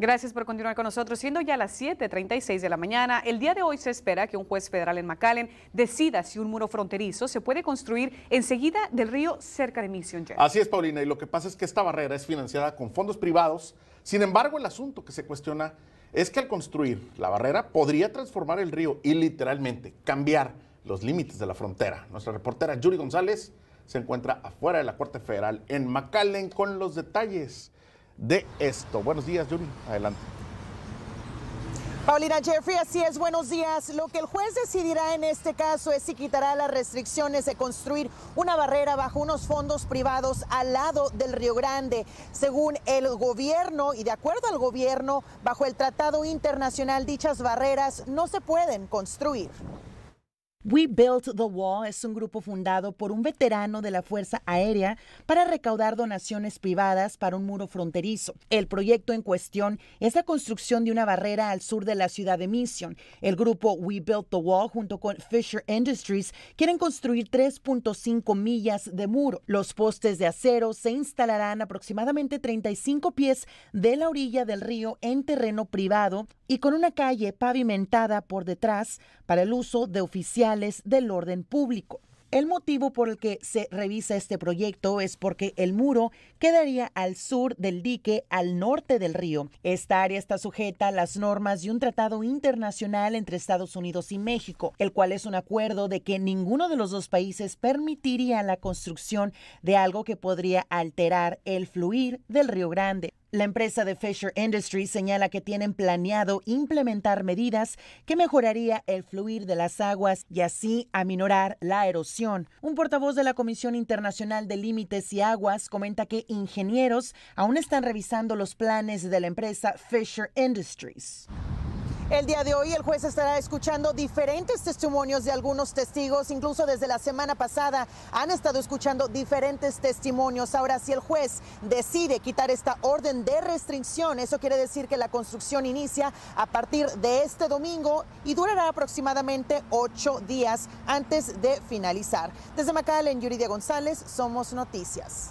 Gracias por continuar con nosotros. Siendo ya las 7.36 de la mañana, el día de hoy se espera que un juez federal en McAllen decida si un muro fronterizo se puede construir enseguida del río cerca de Mission Jet. Así es, Paulina, y lo que pasa es que esta barrera es financiada con fondos privados. Sin embargo, el asunto que se cuestiona es que al construir la barrera podría transformar el río y literalmente cambiar los límites de la frontera. Nuestra reportera Yuri González se encuentra afuera de la Corte Federal en McAllen con los detalles de esto. Buenos días, Yuri. Adelante. Paulina Jeffrey, así es, buenos días. Lo que el juez decidirá en este caso es si quitará las restricciones de construir una barrera bajo unos fondos privados al lado del Río Grande. Según el gobierno y de acuerdo al gobierno, bajo el Tratado Internacional dichas barreras no se pueden construir. We Built the Wall es un grupo fundado por un veterano de la Fuerza Aérea para recaudar donaciones privadas para un muro fronterizo. El proyecto en cuestión es la construcción de una barrera al sur de la ciudad de Mission. El grupo We Built the Wall junto con Fisher Industries quieren construir 3.5 millas de muro. Los postes de acero se instalarán aproximadamente 35 pies de la orilla del río en terreno privado y con una calle pavimentada por detrás para el uso de oficiales del orden público. El motivo por el que se revisa este proyecto es porque el muro quedaría al sur del dique, al norte del río. Esta área está sujeta a las normas de un tratado internacional entre Estados Unidos y México, el cual es un acuerdo de que ninguno de los dos países permitiría la construcción de algo que podría alterar el fluir del Río Grande. La empresa de Fisher Industries señala que tienen planeado implementar medidas que mejoraría el fluir de las aguas y así aminorar la erosión. Un portavoz de la Comisión Internacional de Límites y Aguas comenta que ingenieros aún están revisando los planes de la empresa Fisher Industries. El día de hoy el juez estará escuchando diferentes testimonios de algunos testigos, incluso desde la semana pasada han estado escuchando diferentes testimonios. Ahora, si el juez decide quitar esta orden de restricción, eso quiere decir que la construcción inicia a partir de este domingo y durará aproximadamente ocho días antes de finalizar. Desde en Yuridia González, Somos Noticias.